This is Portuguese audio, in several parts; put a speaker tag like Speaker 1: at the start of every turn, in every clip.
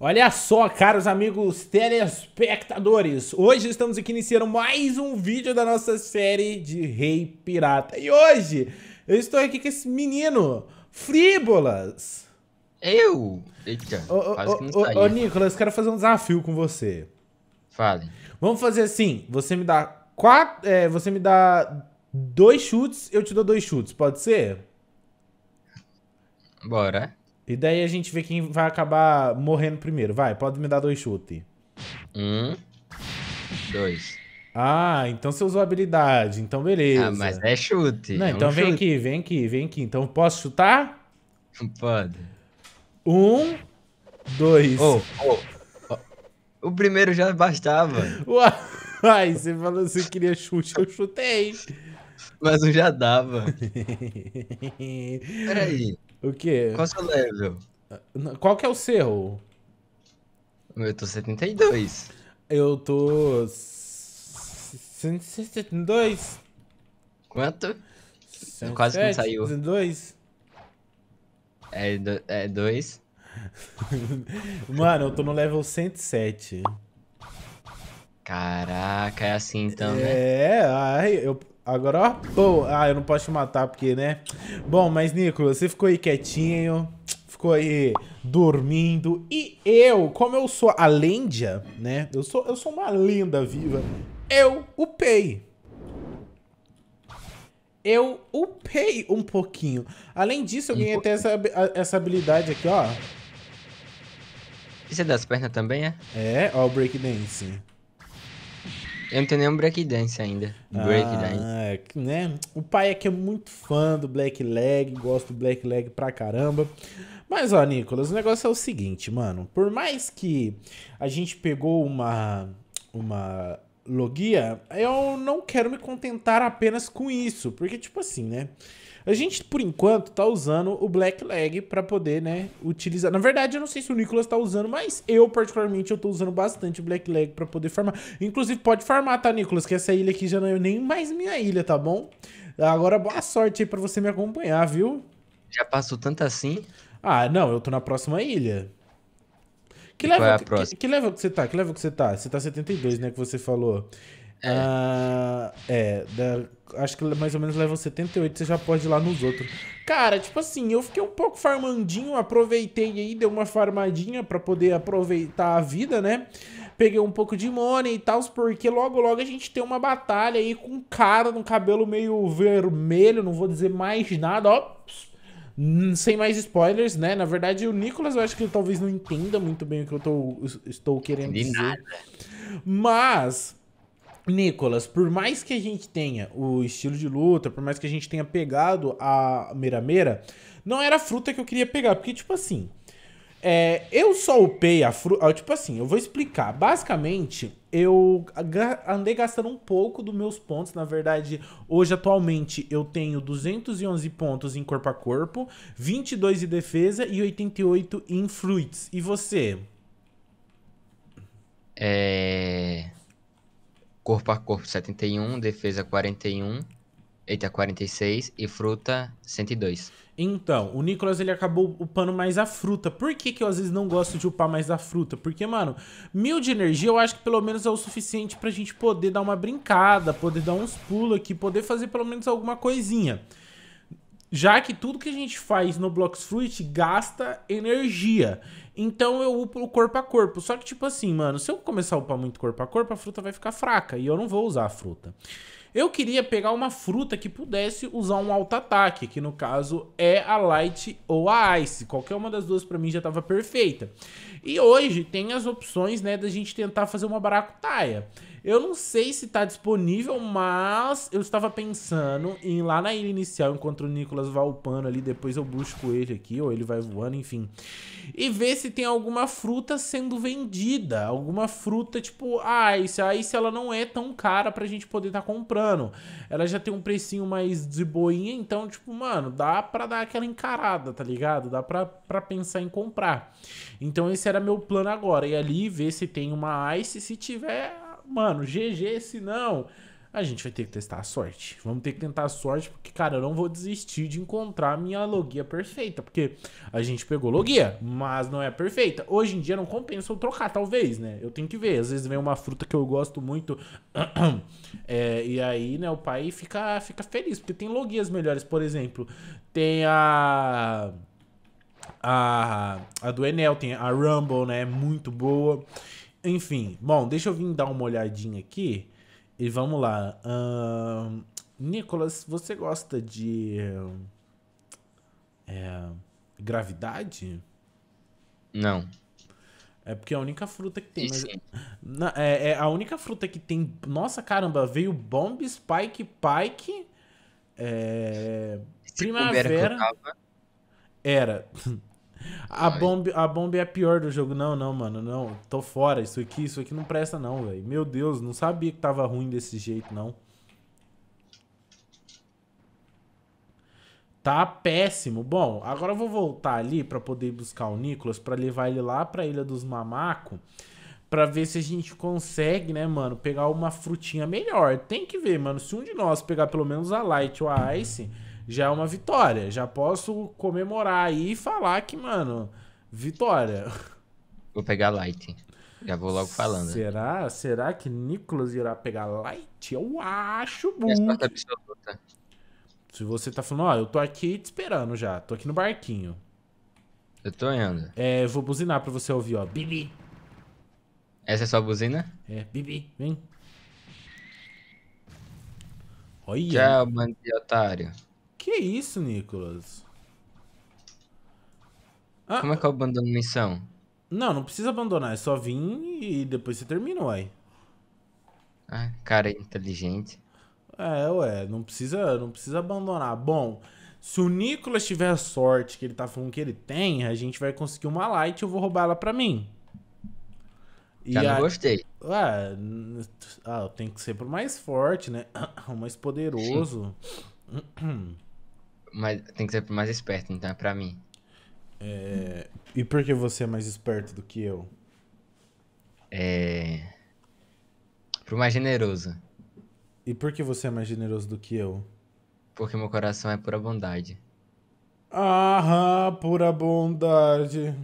Speaker 1: Olha só, caros amigos telespectadores, hoje estamos aqui iniciando mais um vídeo da nossa série de Rei Pirata. E hoje eu estou aqui com esse menino, Fríbolas. Eu? Eita, ô, ô, que não ô, ô, Nicolas, quero fazer um desafio com você. Fale. Vamos fazer assim, você me dá quatro, é, você me dá dois chutes, eu te dou dois chutes, pode ser? Bora. E daí a gente vê quem vai acabar morrendo primeiro. Vai, pode me dar dois chutes.
Speaker 2: Um. Dois.
Speaker 1: Ah, então você usou habilidade. Então beleza. Ah, mas é chute. Não, é então um vem chute. aqui, vem aqui, vem aqui. Então posso chutar? Pode. Um. Dois. Oh, oh. oh. O primeiro já bastava. Uai, você falou que você queria chute, eu chutei.
Speaker 2: Mas um já dava.
Speaker 1: Peraí. O quê? Qual é o seu level? Ah, qual que é o seu? Eu tô 72. Eu tô. 172.
Speaker 2: Quanto? 107, Quase que não saiu. 102. É Do, é dois. Mano,
Speaker 1: eu tô no level 107. Caraca, é assim então, é, né? É, eu, Agora, ó. Pô, ah, eu não posso te matar porque, né? Bom, mas, Nico, você ficou aí quietinho ficou aí dormindo. E eu, como eu sou a lenda né? Eu sou, eu sou uma lenda viva. Eu upei. Eu upei um pouquinho. Além disso, eu ganhei até essa, essa habilidade aqui, ó.
Speaker 2: Isso é das pernas também, é? É, ó o breakdance. Eu não tenho nenhum breakdance ainda. Ah, breakdance. Ah,
Speaker 1: né? O pai é que é muito fã do Black Leg, gosta do Black Leg pra caramba. Mas, ó, Nicolas, o negócio é o seguinte, mano. Por mais que a gente pegou uma, uma logia, eu não quero me contentar apenas com isso. Porque, tipo assim, né? A gente, por enquanto, tá usando o Black Lag pra poder, né, utilizar. Na verdade, eu não sei se o Nicolas tá usando, mas eu, particularmente, eu tô usando bastante o Black Lag pra poder farmar. Inclusive, pode farmar, tá, Nicolas? Que essa ilha aqui já não é nem mais minha ilha, tá bom? Agora, boa sorte aí pra você me acompanhar, viu? Já passou tanto assim? Ah, não, eu tô na próxima ilha. Que, é level, é que, que level que você tá? Que level que você tá? Você tá 72, né, que você falou. É. Ah, é, da, acho que mais ou menos level 78, você já pode ir lá nos outros. Cara, tipo assim, eu fiquei um pouco farmandinho, aproveitei aí, dei uma farmadinha para poder aproveitar a vida, né? Peguei um pouco de money e tal, porque logo logo a gente tem uma batalha aí com um cara no cabelo meio vermelho, não vou dizer mais nada, ó. Sem mais spoilers, né? Na verdade, o Nicolas eu acho que ele talvez não entenda muito bem o que eu tô, estou querendo De dizer. Nada. Mas Nicolas, por mais que a gente tenha o estilo de luta, por mais que a gente tenha pegado a Meira-Meira, não era a fruta que eu queria pegar. Porque, tipo assim, é, eu só upei a fruta. Ah, tipo assim, eu vou explicar. Basicamente, eu andei gastando um pouco dos meus pontos. Na verdade, hoje, atualmente, eu tenho 211 pontos em corpo a corpo, 22 em defesa e 88 em fruits. E você?
Speaker 2: É. Corpo a corpo 71, defesa 41, eita 46 e fruta 102.
Speaker 1: Então, o Nicolas ele acabou upando mais a fruta. Por que, que eu às vezes não gosto de upar mais a fruta? Porque, mano, mil de energia eu acho que pelo menos é o suficiente pra gente poder dar uma brincada, poder dar uns pulos aqui, poder fazer pelo menos alguma coisinha já que tudo que a gente faz no Blocks Fruit gasta energia. Então eu upo corpo a corpo. Só que, tipo assim, mano, se eu começar a upar muito corpo a corpo, a fruta vai ficar fraca e eu não vou usar a fruta. Eu queria pegar uma fruta que pudesse usar um alto ataque, que no caso é a Light ou a Ice. Qualquer uma das duas para mim já estava perfeita. E hoje tem as opções, né, da gente tentar fazer uma baracutaia. Eu não sei se tá disponível, mas eu estava pensando em ir lá na ilha inicial, encontro o Nicolas Valpano ali, depois eu busco ele aqui, ou ele vai voando, enfim. E ver se tem alguma fruta sendo vendida, alguma fruta tipo, ah, isso aí se ela não é tão cara pra gente poder estar tá comprando. Ela já tem um precinho mais de boinha, então tipo, mano, dá pra dar aquela encarada, tá ligado? Dá pra, pra pensar em comprar. Então esse era meu plano agora, e ali ver se tem uma ice, se tiver mano, GG, se não, a gente vai ter que testar a sorte. Vamos ter que tentar a sorte, porque, cara, eu não vou desistir de encontrar a minha logia perfeita. Porque a gente pegou logia, mas não é perfeita. Hoje em dia não compensa eu trocar, talvez, né? Eu tenho que ver. Às vezes vem uma fruta que eu gosto muito. é, e aí, né, o pai fica, fica feliz, porque tem logias melhores, por exemplo. Tem a a, a do Enel, tem a Rumble, né? É muito boa. Enfim, bom, deixa eu vir dar uma olhadinha aqui. E vamos lá. Uh, Nicolas, você gosta de. É, gravidade? Não. É porque é a única fruta que tem. Mas, na, é, é, a única fruta que tem. Nossa caramba, veio Bomb, Spike, Pike. É, primavera. Era. A bomba, a bomba é a pior do jogo. Não, não, mano, não. Tô fora. Isso aqui, isso aqui não presta, não, velho. Meu Deus, não sabia que tava ruim desse jeito, não. Tá péssimo. Bom, agora eu vou voltar ali para poder buscar o Nicolas, para levar ele lá pra Ilha dos Mamaco, para ver se a gente consegue, né, mano, pegar uma frutinha melhor. Tem que ver, mano, se um de nós pegar pelo menos a Light ou a Ice já é uma vitória. Já posso comemorar aí e falar que, mano, vitória. Vou pegar
Speaker 2: light. Já vou logo falando.
Speaker 1: Será? Né? Será que Nicolas irá pegar light? Eu
Speaker 2: acho é muito. absoluta.
Speaker 1: Se você tá falando, ó, eu tô aqui te esperando já. Tô aqui no barquinho. Eu tô indo. É, vou buzinar pra você ouvir, ó. Bibi.
Speaker 2: Essa é sua buzina? É, Bibi, vem. Olha. Tchau, mano é de otário. Que é isso, Nicolas? Ah, Como é que eu abandono missão? Não, não precisa
Speaker 1: abandonar, é só vir e depois você termina, uai.
Speaker 2: Ah, cara inteligente.
Speaker 1: É, ué, não precisa, não precisa abandonar. Bom, se o Nicolas tiver a sorte que ele tá falando que ele tem, a gente vai conseguir uma light e eu vou roubar ela pra mim.
Speaker 2: Já e não a... gostei.
Speaker 1: Ah, ah, tem que ser pro mais forte, né? O mais poderoso.
Speaker 2: Hum mais, tem que ser mais esperto, então é pra mim. É... E por que você é mais esperto do que eu? É. Pro mais generoso. E por que você é mais generoso do que eu? Porque meu coração é pura bondade.
Speaker 1: Aham, pura bondade.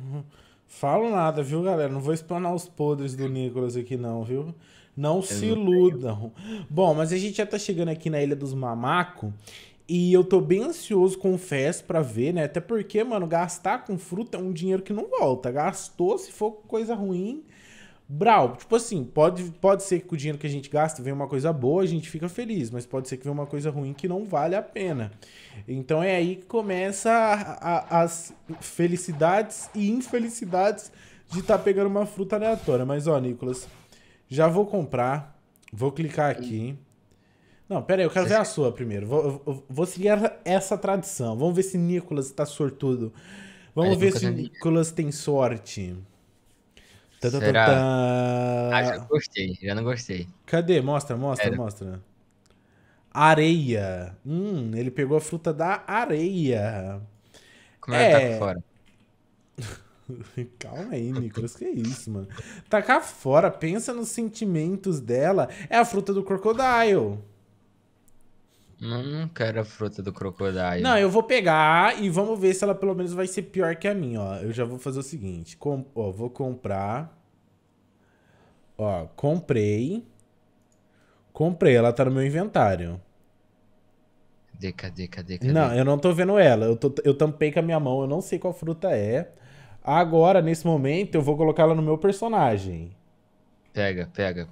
Speaker 1: Falo nada, viu, galera? Não vou explanar os podres do Nicolas aqui, não, viu? Não eu se não iludam. Bom, mas a gente já tá chegando aqui na Ilha dos Mamaco. E eu tô bem ansioso, confesso, para ver, né? Até porque, mano, gastar com fruta é um dinheiro que não volta. Gastou, se for coisa ruim, brau. Tipo assim, pode, pode ser que com o dinheiro que a gente gasta venha uma coisa boa, a gente fica feliz, mas pode ser que venha uma coisa ruim que não vale a pena. Então é aí que começa a, a, as felicidades e infelicidades de estar tá pegando uma fruta aleatória. Mas ó, Nicolas, já vou comprar, vou clicar aqui. Não, pera aí, eu quero ver é. a sua primeiro. Vou, vou, vou seguir essa tradição. Vamos ver se Nicolas tá sortudo. Vamos ver se né? Nicolas tem sorte. Tá, tá, Será? Tá, ah, já
Speaker 2: gostei, já não gostei.
Speaker 1: Cadê? Mostra, mostra, Era. mostra. Areia. Hum, ele pegou a fruta da areia. Como tá é, que tá fora? Calma aí, Nicolas, que é isso, mano. Tacar tá fora, pensa nos sentimentos dela. É a fruta do crocodile.
Speaker 2: Não, não quero a fruta do crocodilo. Não, eu
Speaker 1: vou pegar e vamos ver se ela pelo menos vai ser pior que a minha, ó. Eu já vou fazer o seguinte. Com, ó, vou comprar. Ó, comprei. Comprei, ela tá no meu inventário.
Speaker 2: Cadê, cadê, cadê, cadê? Não,
Speaker 1: eu não tô vendo ela. Eu, tô, eu tampei com a minha mão, eu não sei qual fruta é. Agora, nesse momento, eu vou colocar ela no meu personagem. Pega, pega.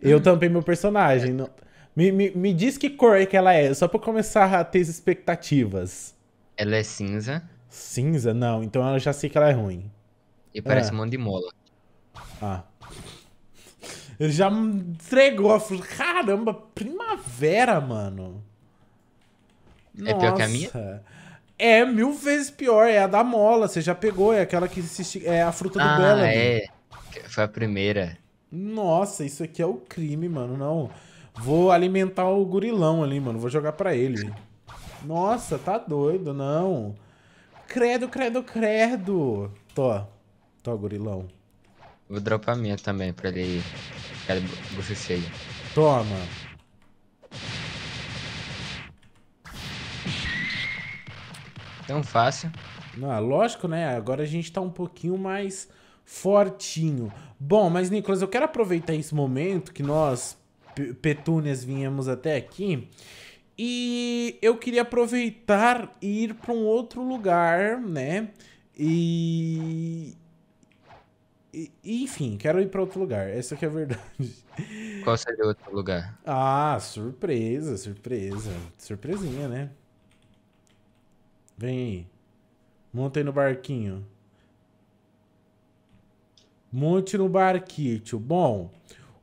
Speaker 1: Eu tampei meu personagem. Não... Me, me, me diz que cor é que ela é, só pra começar a ter expectativas. Ela é cinza. Cinza? Não, então eu já sei que ela é ruim. E parece ah. um monte de mola. Ah. Ele já entregou entregou. fruta. Caramba, primavera, mano. É pior que a minha? É mil vezes pior. É a da mola. Você já pegou. É aquela que se É a fruta do ah, Bellamy. é.
Speaker 2: Foi a primeira.
Speaker 1: Nossa, isso aqui é o crime, mano. Não. Vou alimentar o gurilão ali, mano. Vou jogar pra ele. Nossa, tá doido, não. Credo, credo, credo. Tô. Tô, gurilão.
Speaker 2: Vou dropar a minha também pra ele ficar bucha cheia. Toma. Tão
Speaker 1: fácil. Não, é lógico, né? Agora a gente tá um pouquinho mais fortinho. Bom, mas Nicolas, eu quero aproveitar esse momento que nós Petúnias, viemos até aqui. E eu queria aproveitar e ir para um outro lugar, né? E... e enfim, quero ir para outro lugar. Essa que é a verdade.
Speaker 2: Qual seria outro lugar?
Speaker 1: Ah, surpresa, surpresa. Surpresinha, né? Vem aí. Montem no barquinho. Monte no barquinho. Bom,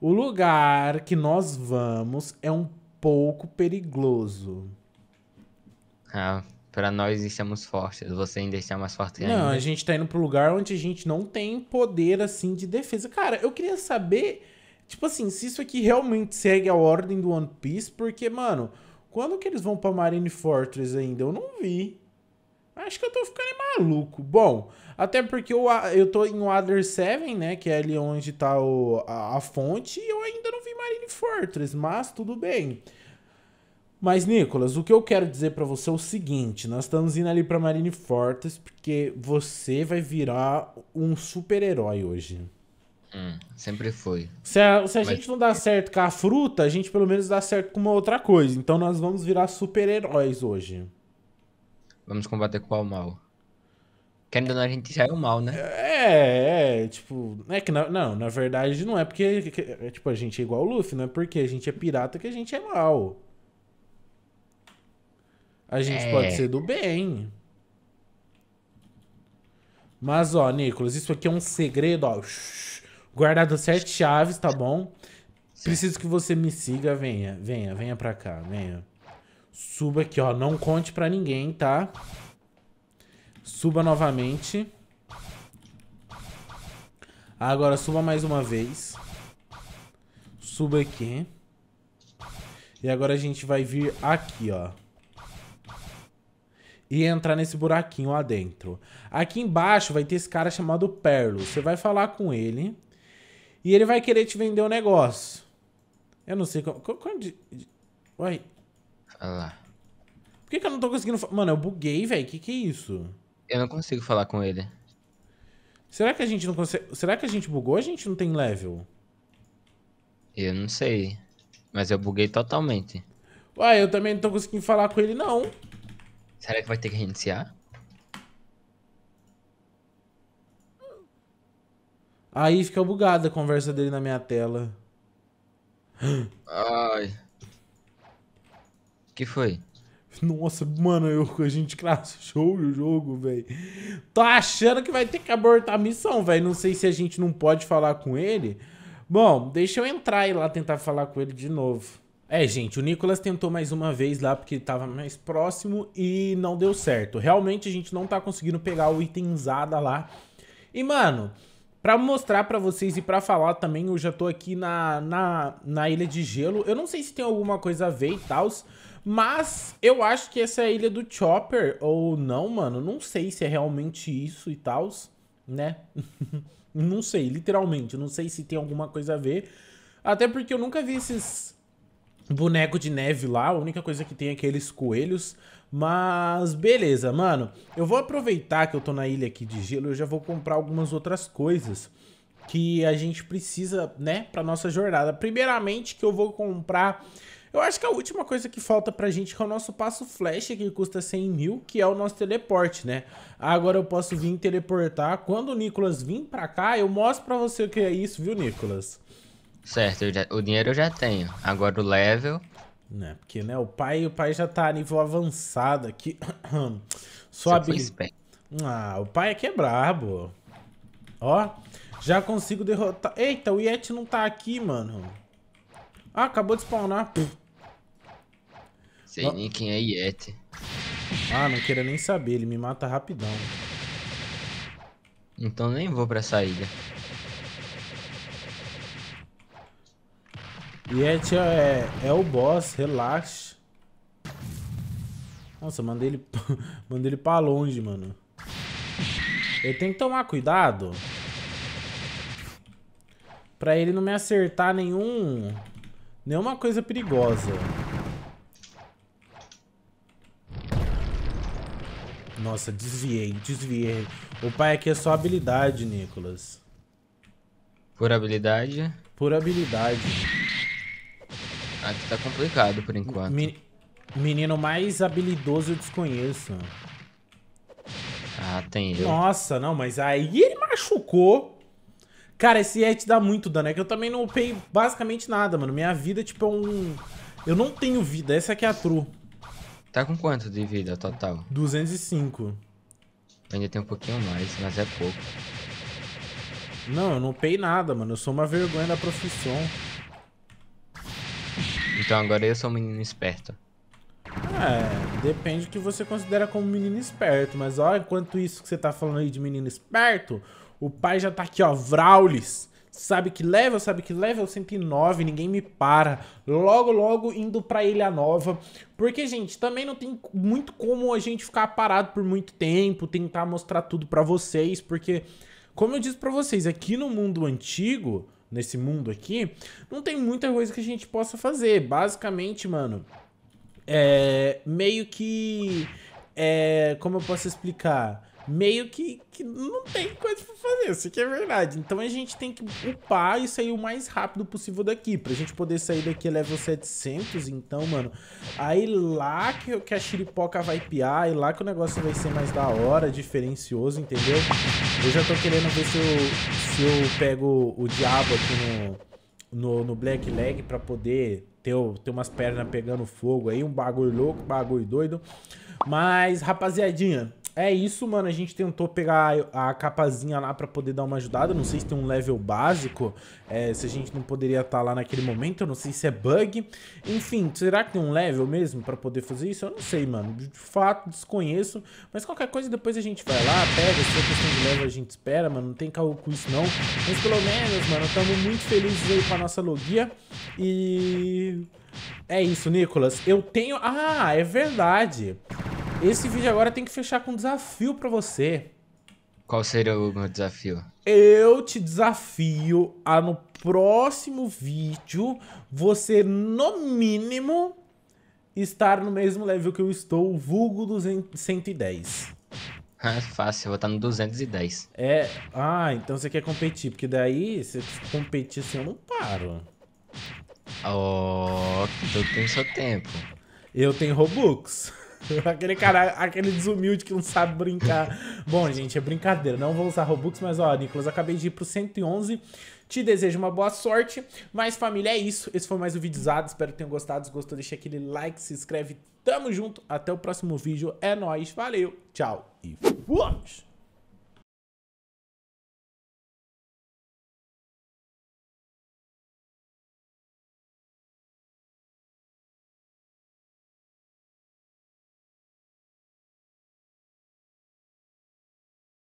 Speaker 1: o lugar que nós vamos é um pouco perigoso.
Speaker 2: Ah, para nós estamos é fortes. Você ainda está mais forte não, ainda. Não, a
Speaker 1: gente tá indo pro lugar onde a gente não tem poder assim de defesa. Cara, eu queria saber, tipo assim, se isso aqui realmente segue a ordem do One Piece, porque, mano, quando que eles vão para Marine Fortress ainda? Eu não vi. Acho que eu tô ficando maluco. Bom, até porque eu, eu tô em Water 7, né? Que é ali onde tá o, a, a, fonte. E eu ainda não vi Marine Fortress, mas tudo bem. Mas, Nicolas, o que eu quero dizer para você é o seguinte. Nós estamos indo ali pra Marine Fortress porque você vai virar um super-herói hoje.
Speaker 2: Hum, sempre foi.
Speaker 1: Se a, se a Mas... gente não dá certo com a fruta, a gente pelo menos dá certo com uma outra coisa. Então nós vamos virar super-heróis hoje. Vamos combater qual mal?
Speaker 2: Querendo ainda não, a gente já é o mal, né? É, é, tipo, é que
Speaker 1: na, não, na verdade não é porque que, é, tipo, a gente é igual o Luffy, não é porque a gente é pirata que a gente é mal. A gente é. pode ser do bem. Mas, ó, Nicolas, isso aqui é um segredo, ó. Guardado sete chaves, tá bom? Preciso que você me siga, venha, venha, venha pra cá, venha. Suba aqui, ó. Não conte pra ninguém, tá? Suba novamente. Agora suba mais uma vez. Suba aqui. E agora a gente vai vir aqui, ó. E entrar nesse buraquinho lá dentro. Aqui embaixo vai ter esse cara chamado Perlo. Você vai falar com ele. E ele vai querer te vender um negócio. Eu não sei como... Uai, Olha lá. Por que, que eu não tô conseguindo... Mano, eu buguei, velho. Que que é
Speaker 2: isso? Eu não consigo falar com ele. Será que a gente não consegue... Será que a gente bugou? A gente não tem level. Eu não sei. Mas eu buguei totalmente.
Speaker 1: Ué, eu também não tô conseguindo falar com ele, não.
Speaker 2: Será que vai ter que reiniciar? Aí fica
Speaker 1: bugada a conversa dele na minha tela.
Speaker 2: Ai. Que foi?
Speaker 1: Nossa, mano, eu, a gente crashou o jogo, velho. Tô achando que vai ter que abortar a missão, velho. Não sei se a gente não pode falar com ele. Bom, deixa eu entrar e lá tentar falar com ele de novo. É, gente, o Nicolas tentou mais uma vez lá porque tava mais próximo e não deu certo. Realmente a gente não tá conseguindo pegar o itemzada lá. E, mano, Pra mostrar pra vocês e pra falar também, eu já tô aqui na, na, na Ilha de Gelo. Eu não sei se tem alguma coisa a ver e tal, mas eu acho que essa é a ilha do Chopper ou não, mano. Não sei se é realmente isso e tal, né? não sei, literalmente. Não sei se tem alguma coisa a ver. Até porque eu nunca vi esses boneco de neve lá. A única coisa que tem é aqueles coelhos. Mas beleza, mano. Eu vou aproveitar que eu tô na ilha aqui de gelo. Eu já vou comprar algumas outras coisas que a gente precisa, né, pra nossa jornada. Primeiramente que eu vou comprar eu acho que a última coisa que falta pra gente é o nosso passo flash, que custa 100 mil, que é o nosso teleporte, né? Agora eu posso vir teleportar. Quando o Nicolas vir pra cá, eu mostro pra você o que é isso, viu, Nicolas?
Speaker 2: Certo, já, o dinheiro eu já tenho. Agora o level...
Speaker 1: Né, porque, né, o pai, o pai já tá a nível avançado aqui. Sua Ah, o pai aqui é brabo. Ó, já consigo derrotar... Eita, o Yeti não tá aqui, mano. Ah, acabou de spawnar. Puff. Sei nem quem é Yeti. Ah, não quero nem saber, ele me mata rapidão. Então nem vou pra essa ilha. Yeti é, é o boss, relaxa. Nossa, mandei ele, mandei ele pra longe, mano. Ele tem que tomar cuidado. Pra ele não me acertar nenhum... Nenhuma coisa perigosa. Nossa, desviei, desviei. O pai aqui é só habilidade, Nicolas. Por habilidade? Por habilidade. Aqui tá complicado por enquanto. Me... Menino mais habilidoso eu desconheço.
Speaker 2: Ah, tem eu.
Speaker 1: Nossa, não, mas aí ele machucou. Cara, esse ET dá muito dano. É que eu também não upei basicamente nada, mano. Minha vida, tipo, é um... Eu não tenho vida, essa aqui é a true. Tá com quanto de vida total? 205. Ainda tem um pouquinho mais, mas é pouco. Não, eu não pei nada, mano. Eu sou uma vergonha da profissão. Então
Speaker 2: agora eu sou um menino esperto.
Speaker 1: É, depende do que você considera como menino esperto. Mas olha enquanto isso que você tá falando aí de menino esperto, o pai já tá aqui, ó, Vraulis. Sabe que level, sabe que level 109, ninguém me para. Logo, logo indo pra Ilha Nova. Porque, gente, também não tem muito como a gente ficar parado por muito tempo, tentar mostrar tudo para vocês, porque, como eu disse para vocês, aqui no mundo antigo, nesse mundo aqui, não tem muita coisa que a gente possa fazer. Basicamente, mano, é meio que. É, como eu posso explicar? meio que, que não tem coisa pra fazer, isso que é verdade. Então a gente tem que upar e sair o mais rápido possível daqui, pra gente poder sair daqui level 700, então, mano. Aí lá que, que a xiripoca vai piar, e lá que o negócio vai ser mais da hora, diferencioso, entendeu? Eu já tô querendo ver se eu, se eu pego o diabo aqui no, no, no Black Leg pra poder ter, ter umas pernas pegando fogo aí, um bagulho louco, bagulho doido. Mas, rapaziadinha... É isso, mano. A gente tentou pegar a capazinha lá pra poder dar uma ajudada. Não sei se tem um level básico, é, se a gente não poderia estar tá lá naquele momento. Eu não sei se é bug. Enfim, será que tem um level mesmo pra poder fazer isso? Eu não sei, mano. De fato, desconheço. Mas qualquer coisa, depois a gente vai lá, pega. Se for questão de level, a gente espera, mano. Não tem caô com isso, não. Mas pelo menos, mano, estamos muito felizes aí com a nossa logia. E... É isso, Nicolas. Eu tenho... Ah, é verdade. Esse vídeo agora tem que fechar com um desafio para você.
Speaker 2: Qual seria o meu desafio?
Speaker 1: Eu te desafio a no próximo vídeo você, no mínimo, estar no mesmo level que eu estou, vulgo 110.
Speaker 2: É fácil, eu vou estar no 210.
Speaker 1: É. Ah, então você quer competir, porque daí, se competir assim, eu não
Speaker 2: paro. Oh, eu tenho seu
Speaker 1: tempo. Eu tenho Robux. aquele cara, aquele desumilde que não sabe brincar. Bom, gente, é brincadeira. Não vou usar Robux, mas ó, Nicolas, acabei de ir pro 111. Te desejo uma boa sorte. Mas, família, é isso. Esse foi mais um vídeo usado. Espero que tenham gostado. Se gostou, deixa aquele like, se inscreve. Tamo junto. Até o próximo vídeo. É nóis. Valeu. Tchau. E
Speaker 2: fomos.